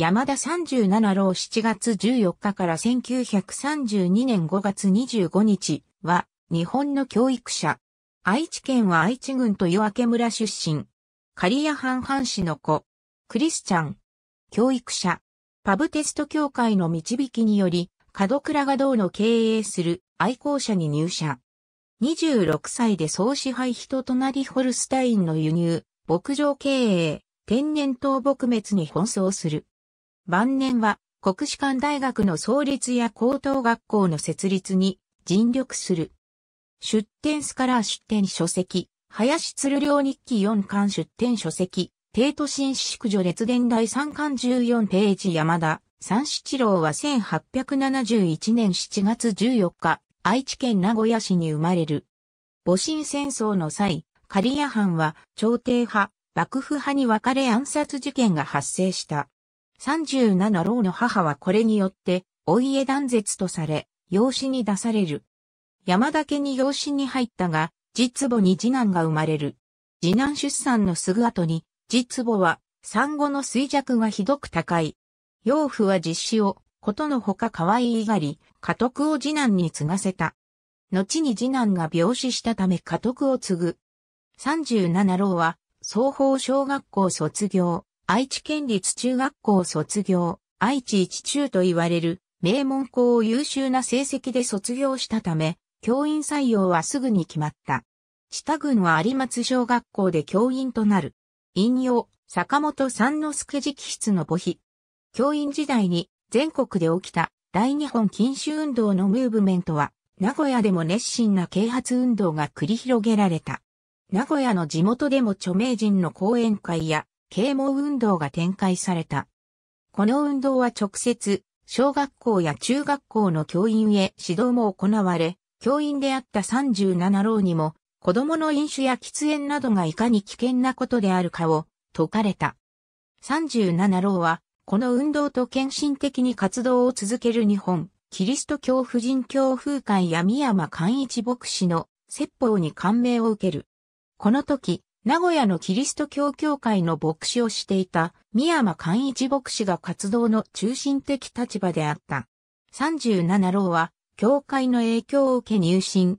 山田37郎7月14日から1932年5月25日は日本の教育者。愛知県は愛知郡と夜明け村出身。刈谷藩藩士の子。クリスチャン。教育者。パブテスト協会の導きにより、角倉が道の経営する愛好者に入社。26歳で総支配人となりホルスタインの輸入、牧場経営、天然痘撲滅に奔走する。晩年は国士舘大学の創立や高等学校の設立に尽力する。出展スカラー出展書籍、林鶴良日記4巻出展書籍、帝都新宿女列伝第3巻14ページ山田三七郎は1871年7月14日、愛知県名古屋市に生まれる。戊辰戦争の際、刈谷藩は朝廷派、幕府派に分かれ暗殺事件が発生した。37老の母はこれによって、お家断絶とされ、養子に出される。山田家に養子に入ったが、実母に次男が生まれる。次男出産のすぐ後に、実母は産後の衰弱がひどく高い。養父は実子を、ことのほか可愛いがり、家督を次男に継がせた。後に次男が病死したため家督を継ぐ。37老は、双方小学校卒業。愛知県立中学校卒業、愛知一中と言われる名門校を優秀な成績で卒業したため、教員採用はすぐに決まった。下郡は有松小学校で教員となる。引用、坂本三之助直筆の墓碑。教員時代に全国で起きた大日本禁酒運動のムーブメントは、名古屋でも熱心な啓発運動が繰り広げられた。名古屋の地元でも著名人の講演会や啓蒙運動が展開された。この運動は直接、小学校や中学校の教員へ指導も行われ、教員であった37老にも、子供の飲酒や喫煙などがいかに危険なことであるかを説かれた。37老は、この運動と献身的に活動を続ける日本、キリスト教婦人教風会や三山寛一牧師の説法に感銘を受ける。この時、名古屋のキリスト教協会の牧師をしていた宮山寛一牧師が活動の中心的立場であった。37老は教会の影響を受け入信。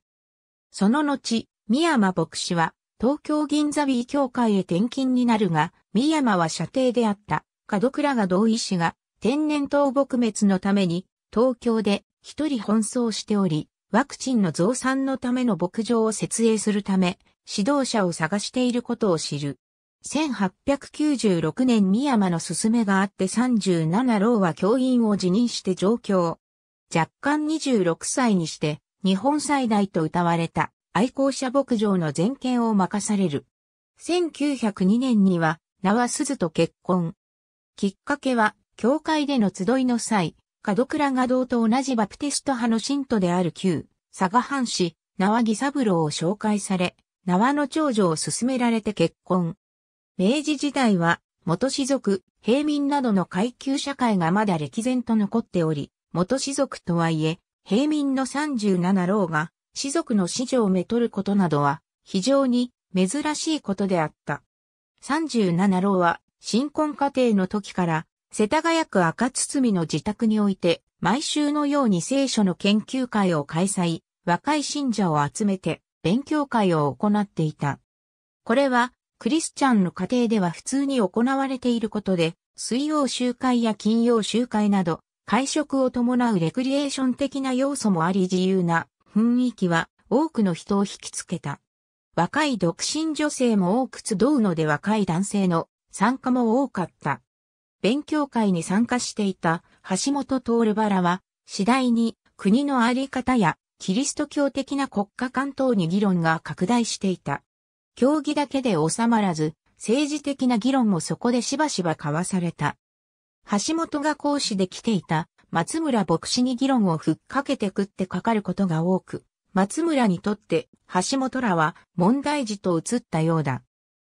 その後、宮山牧師は東京銀座 B 教会へ転勤になるが、宮山は射程であった門倉が同意師が天然痘撲滅のために東京で一人奔走しており、ワクチンの増産のための牧場を設営するため、指導者を探していることを知る。1896年三山の勧めがあって37老は教員を辞任して上京。若干26歳にして日本最大と歌われた愛好者牧場の全権を任される。1902年には名は鈴と結婚。きっかけは教会での集いの際、角倉画堂と同じバプテスト派の信徒である旧佐賀藩士縄木三郎を紹介され、縄の長女を勧められて結婚。明治時代は、元士族、平民などの階級社会がまだ歴然と残っており、元士族とはいえ、平民の37老が、士族の子女をめとることなどは、非常に珍しいことであった。37老は、新婚家庭の時から、世田谷区赤堤の自宅において、毎週のように聖書の研究会を開催、若い信者を集めて、勉強会を行っていた。これは、クリスチャンの家庭では普通に行われていることで、水曜集会や金曜集会など、会食を伴うレクリエーション的な要素もあり自由な雰囲気は多くの人を引きつけた。若い独身女性も多く集うので若い男性の参加も多かった。勉強会に参加していた橋本徹原は次第に国のあり方やキリスト教的な国家関東に議論が拡大していた。教義だけで収まらず、政治的な議論もそこでしばしば交わされた。橋本が講師で来ていた松村牧師に議論をふっかけて食ってかかることが多く、松村にとって橋本らは問題児と移ったようだ。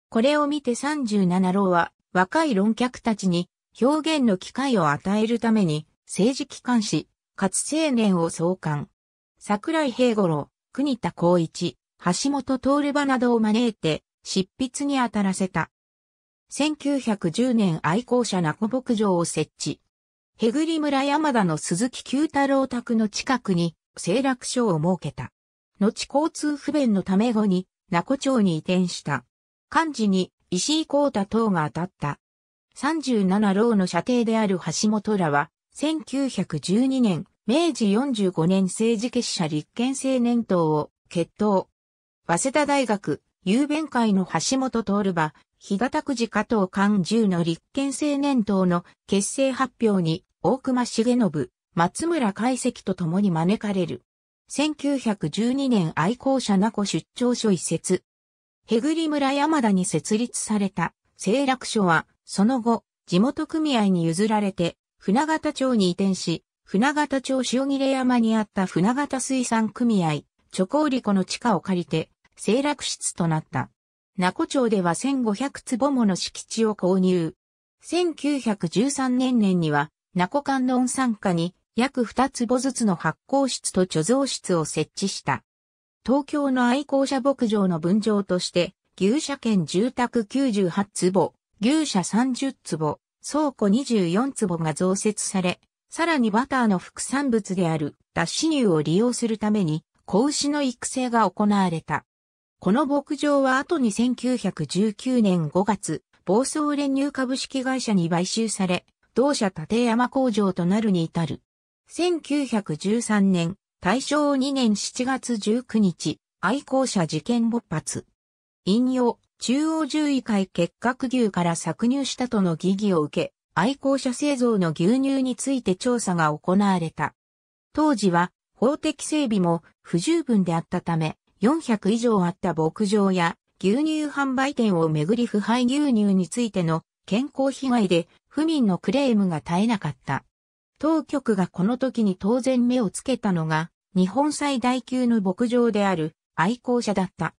これを見て37老は若い論客たちに表現の機会を与えるために政治機関か活青年を創刊。桜井平五郎、国田光一、橋本徹場などを招いて、執筆に当たらせた。1910年愛好者名古牧場を設置。へぐり村山田の鈴木九太郎宅の近くに、清楽所を設けた。後交通不便のため後に、名古町に移転した。幹事に、石井光太等が当たった。37楼の射程である橋本らは、1912年、明治45年政治結社立憲青年党を決闘。早稲田大学、郵弁会の橋本徹馬、日田拓司加藤官十の立憲青年党の結成発表に、大隈重信、松村海石と共に招かれる。1912年愛好者名古出張所移設。へぐり村山田に設立された、清楽所は、その後、地元組合に譲られて、船形町に移転し、船形町塩切山にあった船形水産組合、チョコーリコの地下を借りて、清楽室となった。名古町では1500坪もの敷地を購入。1913年年には、名古の温参家に約2坪ずつの発酵室と貯蔵室を設置した。東京の愛好者牧場の分譲として、牛舎兼住宅98坪、牛舎30坪、倉庫24坪が増設され、さらにバターの副産物である脱脂乳を利用するために、子牛の育成が行われた。この牧場は後に1919年5月、暴走練乳株式会社に買収され、同社立山工場となるに至る。1913年、大正2年7月19日、愛好者事件勃発。引用、中央獣医会結核牛から搾乳したとの疑義を受け、愛好者製造の牛乳について調査が行われた。当時は法的整備も不十分であったため、400以上あった牧場や牛乳販売店をめぐり腐敗牛乳についての健康被害で不民のクレームが絶えなかった。当局がこの時に当然目をつけたのが、日本最大級の牧場である愛好者だった。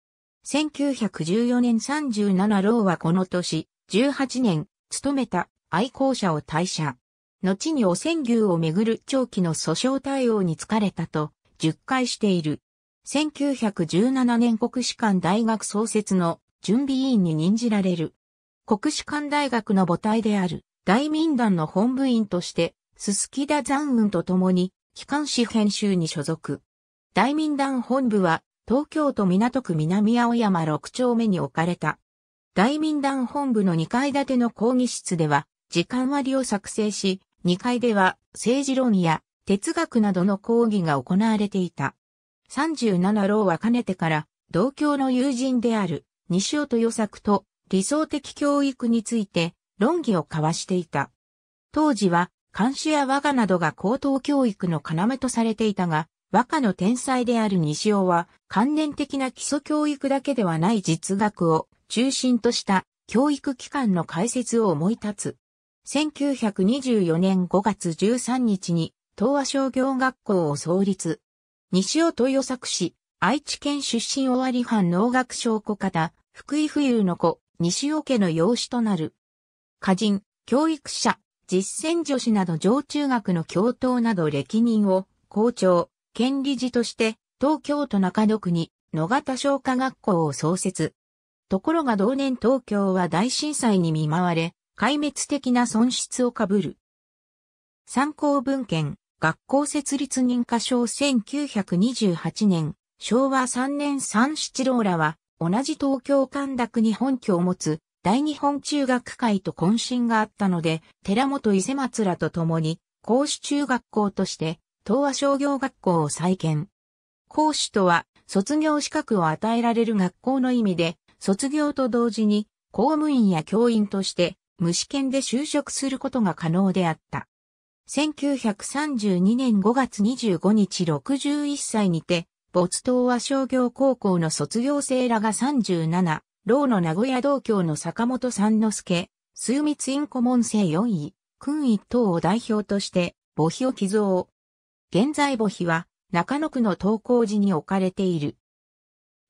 1914年37郎はこの年、18年、勤めた愛好者を退社。後に汚染牛をめぐる長期の訴訟対応に疲れたと、10回している。1917年国士官大学創設の準備委員に任じられる。国士官大学の母体である大民団の本部員として、すすきだ残雲と共に、機関紙編集に所属。大民団本部は、東京都港区南青山6丁目に置かれた。大民団本部の2階建ての講義室では、時間割を作成し、2階では政治論や哲学などの講義が行われていた。37老はかねてから同郷の友人である西尾と予作と理想的教育について論議を交わしていた。当時は監視や和歌などが高等教育の要とされていたが、和歌の天才である西尾は関連的な基礎教育だけではない実学を中心とした教育機関の解説を思い立つ。1924年5月13日に東亜商業学校を創立。西尾豊作市、愛知県出身尾張藩農学商拠方、福井富裕の子、西尾家の養子となる。歌人、教育者、実践女子など上中学の教頭など歴任を校長、県理事として東京都中野区に野方商科学校を創設。ところが同年東京は大震災に見舞われ、壊滅的な損失をかぶる。参考文献、学校設立認可証1928年、昭和3年三七郎らは、同じ東京神楽に本拠を持つ、大日本中学会と懇親があったので、寺本伊勢松らと共に、講子中学校として、東和商業学校を再建。講師とは、卒業資格を与えられる学校の意味で、卒業と同時に、公務員や教員として、無試験で就職することが可能であった。1932年5月25日61歳にて、没頭は商業高校の卒業生らが37、老の名古屋同郷の坂本三之助、数密院顧問生4位、君一等を代表として、墓碑を寄贈。現在墓碑は、中野区の投稿寺に置かれている。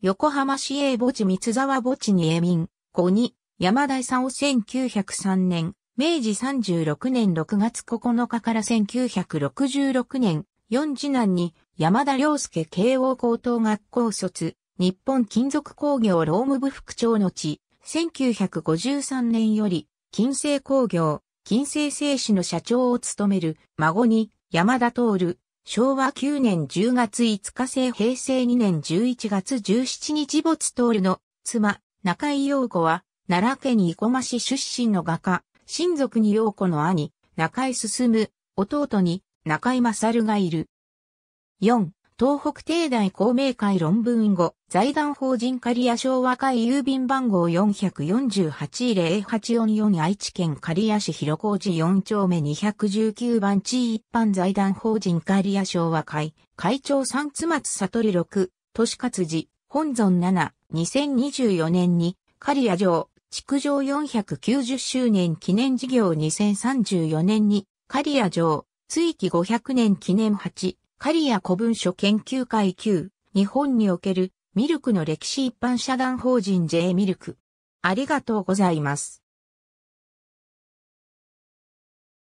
横浜市営墓地三沢墓地に永民、5に、山田を1903年、明治36年6月9日から1966年、四次男に山田良介慶応高等学校卒、日本金属工業労務部副長の地、1953年より、金星工業、金星製紙の社長を務める孫に山田徹、昭和9年10月5日生平成2年11月17日没徹の妻、中井陽子は奈良県生駒市出身の画家、親族に陽子の兄、中井進、弟に中井勝がいる。4、東北帝大公明会論文後、財団法人刈谷昭和会郵便番号448-0844愛知県刈谷市広小路4丁目219番地一般財団法人刈谷昭和会、会長三津松悟6、都市活字、本尊7、2024年に、刈谷城、築城490周年記念事業2034年に、刈谷城、追記500年記念8、刈谷古文書研究会9、日本におけるミルクの歴史一般社団法人 J ミルク。ありがとうございます。